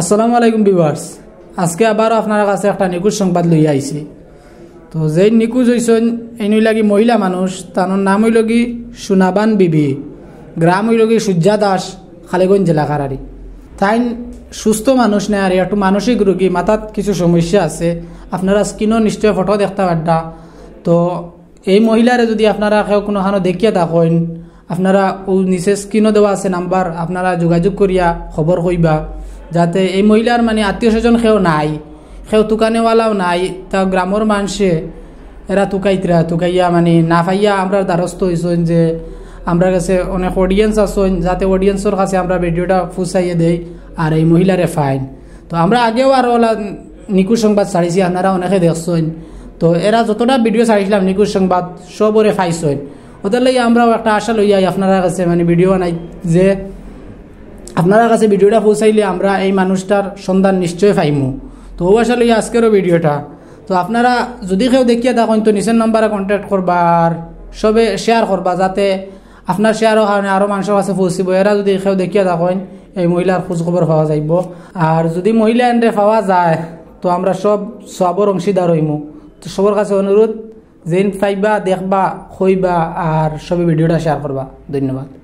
আসসালামু আলাইকুম বিভার্স আজকে আবার আপনার কাছে একটা নিকুজ সংবাদ লই আইছি তো যেই নিকুজ হয়েছেন নই লাগি মহিলা মানুষ তার নাম হইল কি সুনাবান বিবি গ্রাম হইল কি সূর্যা দাস খালিগঞ্জ জেলাকারারি তাই সুস্থ মানুষ নেই আর একটু মানসিক রোগী মাথাত কিছু সমস্যা আছে আপনারা স্কিনও নিশ্চয় ফটো দেখতে পারটা তো এই মহিলারে যদি আপনারা কেউ কোনোখানো দেখিয়ে থাকেন আপনারা ও নিচে স্কিনও দেওয়া আছে নাম্বার আপনারা যোগাযোগ করিয়া খবর কইবা যাতে এই মহিলার মানে আত্মীয় স্বজন সেও নাই সেও তুকানেওয়ালাও নাই তা গ্রামের মানুষে এরা তুকাইতরা তুকাইয়া মানে না ফাইয়া আমরা দ্বারস্থ হয়েছেন যে আমরা কাছে অনেক অডিয়েন্স আসুন যাতে অডিয়েন্সের কাছে আমরা ভিডিওটা ফুসাইয়ে দেই আর এই মহিলারে ফাইন তো আমরা আগেও আর ওলা নিকুশ সংবাদ ছাড়িছি আপনারা অনেকে দেখছেন তো এরা যতটা ভিডিও ছাড়িছিলাম নিকু সংবাদ সবরে ফাইছেন ওদের লাগে আমরাও একটা আশা লইয়াই আপনারা কাছে মানে ভিডিও নাই যে আপনারা কাছে ভিডিওটা পৌঁছাইলে আমরা এই মানুষটার সন্ধান নিশ্চয় পাইমু তো ও আসলে আজকেরও ভিডিওটা তো আপনারা যদি কেউ দেখিয়ে থাকেন তো নিচের নম্বরে কন্ট্যাক্ট আর সবে শেয়ার করবা যাতে আপনার শেয়ারও কারণে আরও মানুষের কাছে পৌঁছিব এরা যদি কেউ দেখিয়ে থাকেন এই মহিলার খোঁজখবর পাওয়া যাইব আর যদি মহিলা এন্ডে পাওয়া যায় তো আমরা সব সবর অংশীদার হইমু তো সবর কাছে অনুরোধ যেন পাইবা দেখবা খইবা আর সবে ভিডিওটা শেয়ার করবা ধন্যবাদ